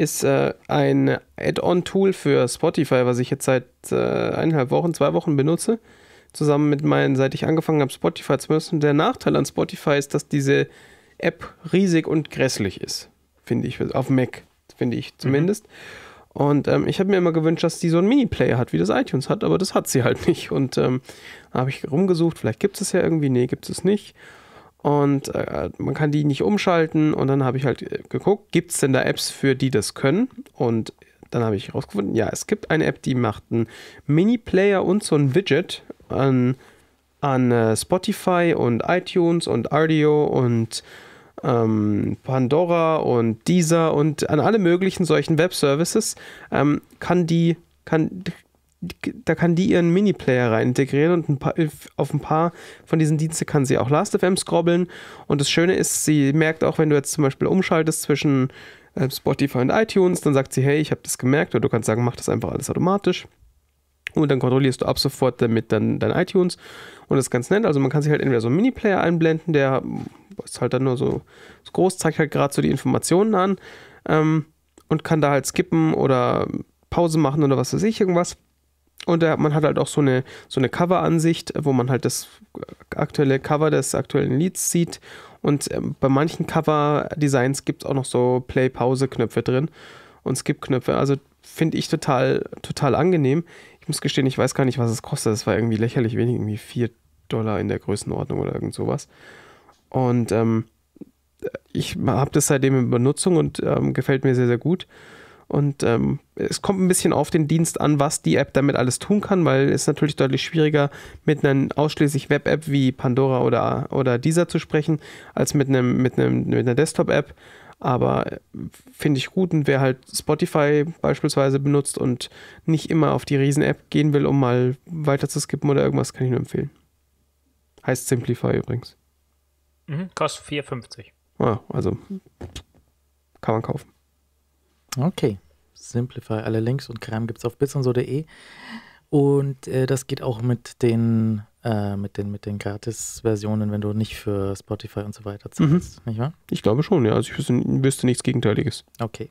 ist äh, ein Add-on-Tool für Spotify, was ich jetzt seit äh, eineinhalb Wochen, zwei Wochen benutze. Zusammen mit meinen, seit ich angefangen habe, Spotify zu benutzen. Der Nachteil an Spotify ist, dass diese App riesig und grässlich ist, finde ich, auf Mac, finde ich zumindest. Mhm. Und ähm, ich habe mir immer gewünscht, dass die so einen Mini-Player hat, wie das iTunes hat, aber das hat sie halt nicht. Und ähm, habe ich rumgesucht, vielleicht gibt es es ja irgendwie, nee, gibt es nicht und äh, man kann die nicht umschalten. Und dann habe ich halt äh, geguckt, gibt es denn da Apps für, die das können? Und dann habe ich herausgefunden, ja, es gibt eine App, die macht einen Mini-Player und so ein Widget an, an äh, Spotify und iTunes und Audio und ähm, Pandora und Deezer und an alle möglichen solchen Web-Services ähm, kann die kann, da kann die ihren Mini-Player rein integrieren und ein paar, äh, auf ein paar von diesen Diensten kann sie auch Last.fm scrobbeln. Und das Schöne ist, sie merkt auch, wenn du jetzt zum Beispiel umschaltest zwischen äh, Spotify und iTunes, dann sagt sie, hey, ich habe das gemerkt. Oder du kannst sagen, mach das einfach alles automatisch. Und dann kontrollierst du ab sofort damit dann dein iTunes. Und das ist ganz nett. Also man kann sich halt entweder so einen Mini-Player einblenden, der äh, ist halt dann nur so groß, zeigt halt gerade so die Informationen an ähm, und kann da halt skippen oder Pause machen oder was weiß ich, irgendwas. Und da, man hat halt auch so eine, so eine Cover-Ansicht, wo man halt das aktuelle Cover des aktuellen Lieds sieht. Und ähm, bei manchen Cover-Designs gibt es auch noch so Play-Pause-Knöpfe drin und Skip-Knöpfe. Also finde ich total, total angenehm. Ich muss gestehen, ich weiß gar nicht, was es kostet. Es war irgendwie lächerlich wenig, irgendwie 4 Dollar in der Größenordnung oder irgend sowas. Und ähm, ich habe das seitdem in Benutzung und ähm, gefällt mir sehr, sehr gut. Und ähm, es kommt ein bisschen auf den Dienst an, was die App damit alles tun kann, weil es natürlich deutlich schwieriger mit einer ausschließlich Web-App wie Pandora oder, oder dieser zu sprechen, als mit, einem, mit, einem, mit einer Desktop-App. Aber äh, finde ich gut und wer halt Spotify beispielsweise benutzt und nicht immer auf die Riesen-App gehen will, um mal weiter zu skippen oder irgendwas, kann ich nur empfehlen. Heißt Simplify übrigens. Mhm, kostet 4,50. Ah, also kann man kaufen. Okay. Simplify. Alle Links und Kram gibt es auf bissonso.de. Und äh, das geht auch mit den, äh, mit den, mit den Gratis-Versionen, wenn du nicht für Spotify und so weiter mhm. zahlst, mhm. nicht wahr? Ich glaube schon, ja. Also ich wüsste, wüsste nichts Gegenteiliges. Okay.